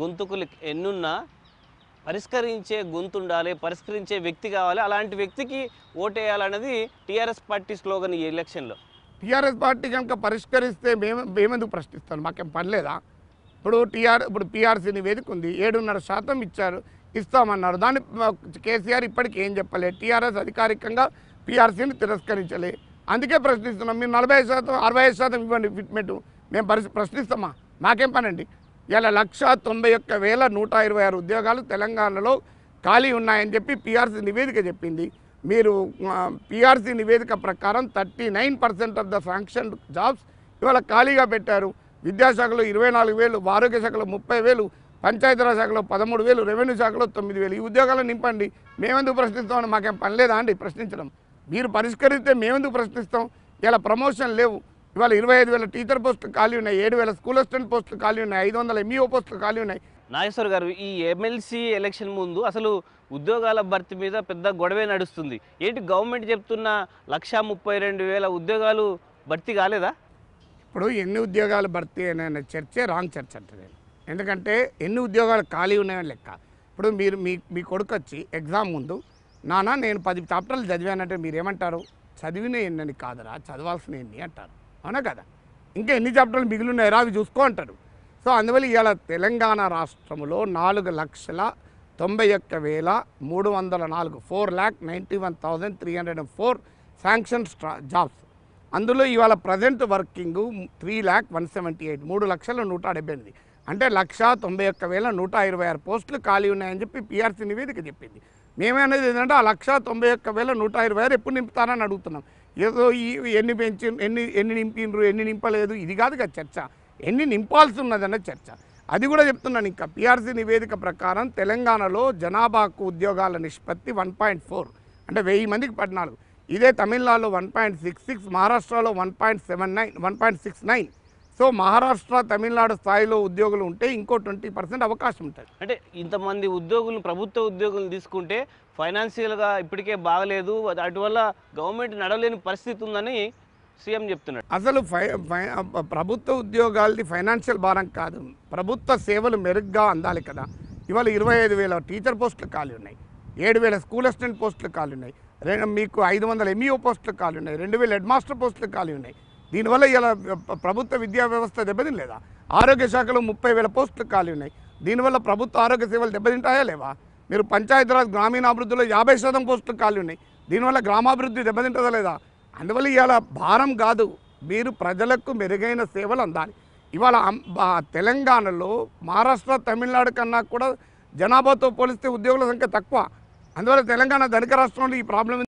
గొంతుకులు ఎన్నున్నా పరిష్కరించే గొంతు ఉండాలి పరిష్కరించే వ్యక్తి కావాలి అలాంటి వ్యక్తికి ఓటేయాలన్నది టీఆర్ఎస్ పార్టీ స్లోగన్ ఈ ఎలక్షన్లో టీఆర్ఎస్ పార్టీ కనుక పరిష్కరిస్తే మేము మేమెందుకు ప్రశ్నిస్తాను మాకేం పర్లేదా ఇప్పుడు టీఆర్ ఇప్పుడు పీఆర్సీని వేదిక ఉంది ఏడున్నర శాతం ఇచ్చారు ఇస్తామన్నారు దాన్ని కేసీఆర్ ఇప్పటికి ఏం చెప్పలేదు టీఆర్ఎస్ అధికారికంగా పీఆర్సీని తిరస్కరించలే అందుకే ప్రశ్నిస్తున్నాం మీరు నలభై శాతం అరవై ఐదు శాతం ఇవ్వండి ఫిట్మెంట్ మేము పరిస్థితి ప్రశ్నిస్తామా మాకేం పనండి ఇలా లక్ష తొంభై ఒక్క వేల నూట ఇరవై ఆరు ఉద్యోగాలు తెలంగాణలో ఖాళీ ఉన్నాయని చెప్పి పిఆర్సి నివేదిక చెప్పింది మీరు పిఆర్సి నివేదిక ప్రకారం thirty nine percent of the function jobs ఇవాళ ఖాళీగా పెట్టారు విద్యాశాఖలో ఇరవై నాలుగు వేలు ఆరోగ్య శాఖలో ముప్పై వేలు పంచాయతీరాజ్ శాఖలో పదమూడు వేలు రెవెన్యూ శాఖలో తొమ్మిది వేలు ఈ ఉద్యోగాలు నింపండి మేమెందుకు ప్రశ్నిస్తామని మాకేం పని లేదా అండి ప్రశ్నించడం మీరు పరిష్కరిస్తే మేమెందుకు ప్రశ్నిస్తాం ఇలా ప్రమోషన్ లేవు ఇవాళ ఇరవై ఐదు వేల టీచర్ పోస్టులు ఖాళీ ఉన్నాయి ఏడు వేల స్కూల్ అసిస్టెంట్ పోస్టులు ఖాళీ ఉన్నాయి ఐదు వందల ఎంఈఓ పోస్టులు ఖాళీ ఉన్నాయి నాగేశ్వర్ గారు ఈ ఎమ్మెల్సీ ఎలక్షన్ ముందు అసలు ఉద్యోగాల భర్తీ మీద పెద్ద గొడవే నడుస్తుంది ఏంటి గవర్నమెంట్ చెప్తున్న లక్షా ముప్పై రెండు వేల ఉద్యోగాలు భర్తీ కాలేదా ఇప్పుడు ఎన్ని ఉద్యోగాలు భర్తీ అయిన చర్చే రాంగ్ చర్చ అంటే నేను ఎందుకంటే ఎన్ని ఉద్యోగాలు ఖాళీ ఉన్నాయని లెక్క ఇప్పుడు మీరు మీ మీ కొడుకు వచ్చి ఎగ్జామ్ ముందు నానా నేను పది చాప్టర్లు చదివానంటే ఏమంటారు చదివిన ఎన్నని కాదరా చదవాల్సిన ఎన్ని అంటారు అవునా కదా ఇంకా ఎన్ని చాప్టర్లు మిగిలిన్నాయరా అవి చూసుకో అంటారు సో అందువల్ల ఇవాళ తెలంగాణ రాష్ట్రంలో నాలుగు లక్షల తొంభై ఒక్క వేల మూడు వందల నాలుగు four lakh ninety one thousand three hundred and four sanction స్ట్రా జాబ్స్ అందులో ఇవాళ present working three lakh one seventy eight మూడు లక్షల నూట డెబ్బై ఎనిమిది అంటే లక్ష తొంభై ఒక్క వేల నూట ఇరవై ఆరు పోస్టులు ఖాళీ ఉన్నాయని చెప్పి పిఆర్సీ నివేదిక చెప్పింది అనేది ఏంటంటే ఆ లక్ష తొంభై ఒక్క వేల నూట ఇరవై ఆరు ఎప్పుడు నింపుతారని అడుగుతున్నాం ఏదో ఎన్ని పెంచి ఎన్ని ఎన్ని నింపినరు ఎన్ని నింపలేదు ఇది కాదు కదా చర్చ ఎన్ని నింపాల్సి ఉన్నదన్న చర్చ అది కూడా చెప్తున్నాను ఇంకా పిఆర్సీ నివేదిక ప్రకారం తెలంగాణలో జనాభాకు ఉద్యోగాల నిష్పత్తి వన్ పాయింట్ ఫోర్ అంటే వెయ్యి మందికి పద్నాలుగు ఇదే తమిళనాడులో వన్ పాయింట్ సిక్స్ సిక్స్ మహారాష్ట్రలో one point seven nine one point six nine so Maharashtra Tamil Nadu స్థాయిలో ఉద్యోగులు ఉంటే ఇంకో ట్వంటీ పర్సెంట్ అవకాశం ఉంటుంది అంటే ఇంతమంది ఉద్యోగులు ప్రభుత్వ ఉద్యోగులు తీసుకుంటే ఫైనాన్షియల్గా ఇప్పటికే బాగలేదు అటువల్ల గవర్నమెంట్ నడవలేని పరిస్థితి ఉందని సీఎం చెప్తున్నాడు అసలు ప్రభుత్వ ఉద్యోగాలది ఫైనాన్షియల్ భారం కాదు ప్రభుత్వ సేవలు మెరుగ్గా అందాలి కదా ఇవాళ ఇరవై ఐదు వేల టీచర్ పోస్టులు ఖాళీ ఉన్నాయి ఏడు వేల స్కూల్ అసిస్టెంట్ పోస్టులు ఖాళీ ఉన్నాయి మీకు ఐదు వందల ఎంఈఓ e పోస్టులు ఖాళీ ఉన్నాయి రెండు వేల హెడ్ మాస్టర్ పోస్టులు ఖాళీ ఉన్నాయి దీనివల్ల ఇలా ప్రభుత్వ విద్యా వ్యవస్థ దెబ్బతినలేదా ఆరోగ్య శాఖలో ముప్పై వేల పోస్టులు ఖాళీ ఉన్నాయి దీనివల్ల ప్రభుత్వ ఆరోగ్య సేవలు దెబ్బతింటాయా లేవా మీరు పంచాయతీరాజ్ గ్రామీణాభివృద్ధిలో యాభై శాతం పోస్టులు ఖాళీ ఉన్నాయి దీనివల్ల గ్రామాభివృద్ధి దెబ్బతింటుందా లేదా అందువల్ల ఇవాళ భారం కాదు మీరు ప్రజలకు మెరుగైన సేవలు అందాలి ఇవాళ తెలంగాణలో మహారాష్ట్ర తమిళనాడు కన్నా కూడా జనాభాతో పోలిస్తే ఉద్యోగుల సంఖ్య తక్కువ అందువల్ల తెలంగాణ ధనిక రాష్ట్రంలో ఈ ప్రాబ్లం